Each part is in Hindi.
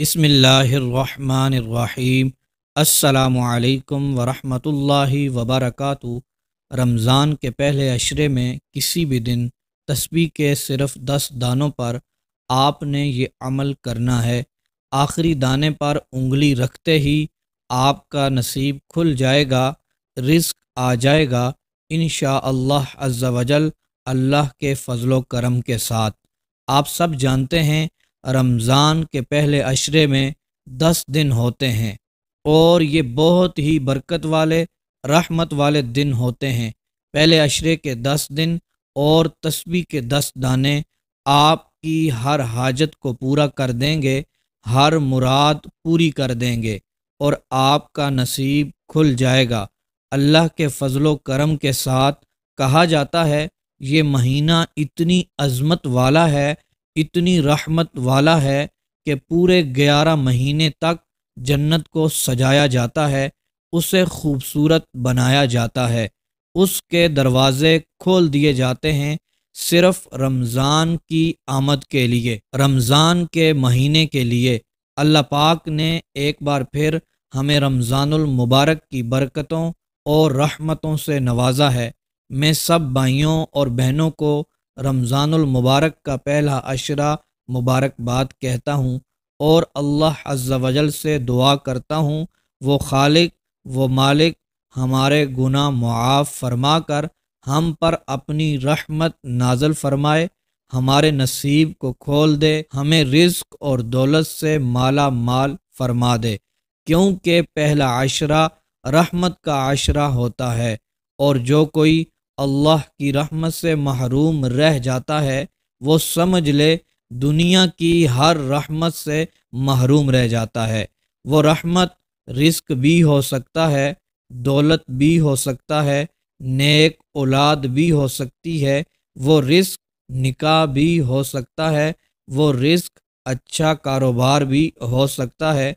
बसमीम् अल्लाम वरहमतुल्लाहि वबरकातु रमज़ान के पहले अशरे में किसी भी दिन तस्बी के सिर्फ दस दानों पर आपने ये अमल करना है आखिरी दाने पर उंगली रखते ही आपका नसीब खुल जाएगा रिस्क आ जाएगा इन अल्लाह अज्जा वजल अल्लाह के फ़जलो करम के साथ आप सब जानते हैं रमज़ान के पहले अशरे में दस दिन होते हैं और ये बहुत ही बरकत वाले रहमत वाले दिन होते हैं पहले अशरे के दस दिन और तस्वी के दस दाने आपकी हर हाजत को पूरा कर देंगे हर मुराद पूरी कर देंगे और आपका नसीब खुल जाएगा अल्लाह के फजलो करम के साथ कहा जाता है ये महीना इतनी अजमत वाला है इतनी रहमत वाला है कि पूरे ग्यारह महीने तक जन्नत को सजाया जाता है उसे खूबसूरत बनाया जाता है उसके दरवाज़े खोल दिए जाते हैं सिर्फ रमज़ान की आमद के लिए रमज़ान के महीने के लिए अल्लाह पाक ने एक बार फिर हमें रमज़ानुल मुबारक की बरकतों और रहमतों से नवाजा है मैं सब भाइयों और बहनों को रमज़ानमबारक का पहला अशरा मुबारकबाद कहता हूँ और अल्लाह अज्जवजल से दुआ करता हूँ वो खालिक वो मालिक हमारे गुना मुआफ़ फरमा कर हम पर अपनी रहमत नाजल फरमाए हमारे नसीब को खोल दे हमें रिस्क और दौलत से माला माल फरमा दे क्योंकि पहला आशरा रहमत का आशरा होता है और जो कोई अल्लाह की रहमत से महरूम रह जाता है वो समझ ले दुनिया की हर रहमत से महरूम रह जाता है वो रहमत रिस्क भी हो सकता है दौलत भी हो सकता है नेक औलाद भी हो सकती है वो रिस्क निकाह भी हो सकता है वो रिस्क अच्छा कारोबार भी हो सकता है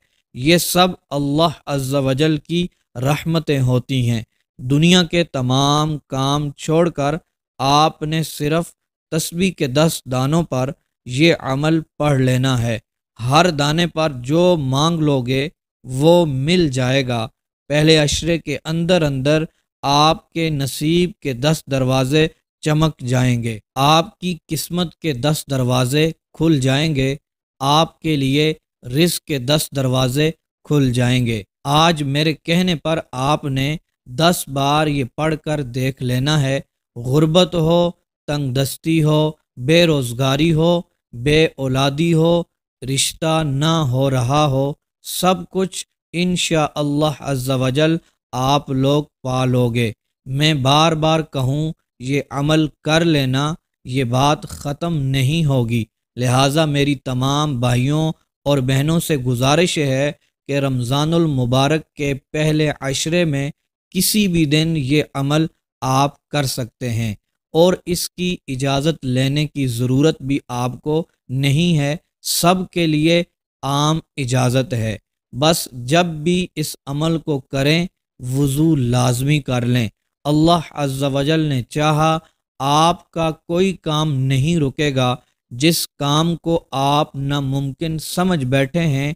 ये सब अल्लाह अज्जा वजल की रहमतें होती हैं दुनिया के तमाम काम छोड़कर आपने सिर्फ तस्बी के दस दानों पर यह अमल पढ़ लेना है हर दाने पर जो मांग लोगे वो मिल जाएगा पहले अशरे के अंदर अंदर आपके नसीब के दस दरवाज़े चमक जाएंगे आपकी किस्मत के दस दरवाज़े खुल जाएंगे आपके लिए रिस्क के दस दरवाज़े खुल जाएंगे आज मेरे कहने पर आपने दस बार ये पढ़ कर देख लेना है गुर्बत हो तंग दस्ती हो बेरोज़गारी हो बे औलादी हो रिश्ता ना हो रहा हो सब कुछ इन अल्लाह अज्जावजल आप लोग पालोगे मैं बार बार कहूँ ये अमल कर लेना ये बात ख़त्म नहीं होगी लिहाजा मेरी तमाम भाइयों और बहनों से गुजारिश है कि रमज़ानमबारक के पहले अशरे में किसी भी दिन ये अमल आप कर सकते हैं और इसकी इजाज़त लेने की ज़रूरत भी आपको नहीं है सब के लिए आम इजाज़त है बस जब भी इस अमल को करें वज़ू लाजमी कर लें अल्लाह अज्जावजल ने चाहा आपका कोई काम नहीं रुकेगा जिस काम को आप नामुमकिन समझ बैठे हैं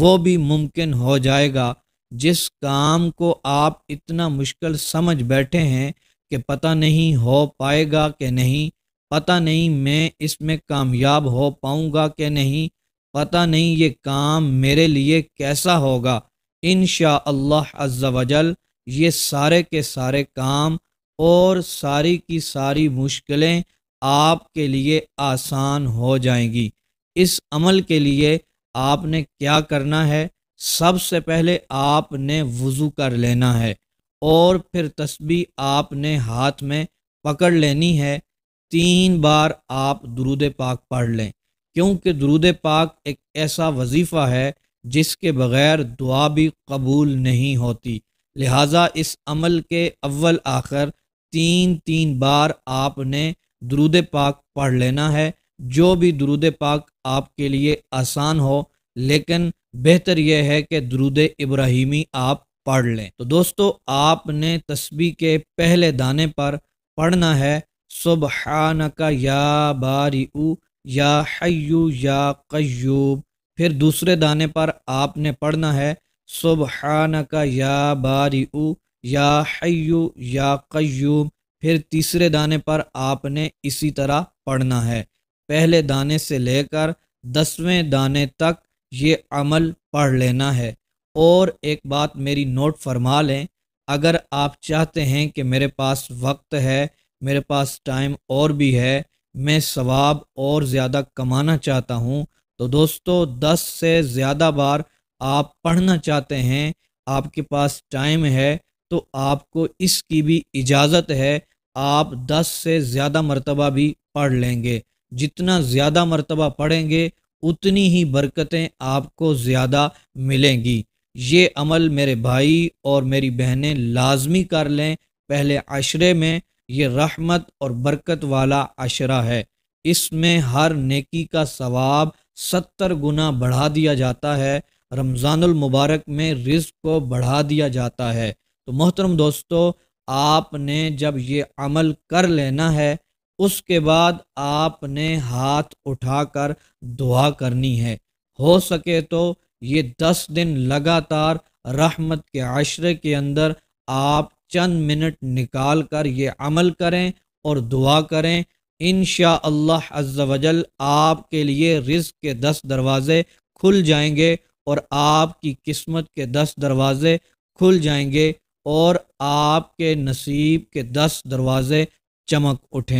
वो भी मुमकिन हो जाएगा जिस काम को आप इतना मुश्किल समझ बैठे हैं कि पता नहीं हो पाएगा कि नहीं पता नहीं मैं इसमें कामयाब हो पाऊंगा कि नहीं पता नहीं ये काम मेरे लिए कैसा होगा इन शजल ये सारे के सारे काम और सारी की सारी मुश्किलें आपके लिए आसान हो जाएंगी इस अमल के लिए आपने क्या करना है सबसे पहले आपने वज़ू कर लेना है और फिर तस्बी आपने हाथ में पकड़ लेनी है तीन बार आप दरूद पाक पढ़ लें क्योंकि दरूद पाक एक ऐसा वजीफ़ा है जिसके बग़ैर दुआ भी कबूल नहीं होती लिहाजा इस अमल के अव्वल आखिर तीन तीन बार आपने दरूद पाक पढ़ लेना है जो भी दरूद पाक आपके लिए आसान हो लेकिन बेहतर यह है कि दरूद इब्राहिमी आप पढ़ लें तो दोस्तों आपने तस्बी के पहले दाने पर पढ़ना है सुबह का या बारी या हयू या कयूब फिर दूसरे दाने पर आपने पढ़ना है सुबह का या बारी या हयू या कयूब फिर तीसरे दाने पर आपने इसी तरह पढ़ना है पहले दाने से लेकर दसवें दाने तक ये अमल पढ़ लेना है और एक बात मेरी नोट फरमा लें अगर आप चाहते हैं कि मेरे पास वक्त है मेरे पास टाइम और भी है मैं सवाब और ज़्यादा कमाना चाहता हूँ तो दोस्तों दस से ज़्यादा बार आप पढ़ना चाहते हैं आपके पास टाइम है तो आपको इसकी भी इजाज़त है आप दस से ज़्यादा मरतबा भी पढ़ लेंगे जितना ज़्यादा मरतबा पढ़ेंगे उतनी ही बरकतें आपको ज़्यादा मिलेंगी ये अमल मेरे भाई और मेरी बहनें लाजमी कर लें पहले आशरे में ये रहमत और बरकत वाला अशरा है इसमें हर नेकी का सवाब सत्तर गुना बढ़ा दिया जाता है रमज़ानुल मुबारक में रिज्क को बढ़ा दिया जाता है तो मोहतरम दोस्तों आपने जब ये अमल कर लेना है उसके बाद आपने हाथ उठाकर दुआ करनी है हो सके तो ये दस दिन लगातार रहमत के आशरे के अंदर आप चंद मिनट निकाल कर ये अमल करें और दुआ करें इन शजल आपके लिए रिज़ के दस दरवाज़े खुल जाएंगे और आपकी किस्मत के दस दरवाज़े खुल जाएंगे और आपके नसीब के दस दरवाज़े चमक उठें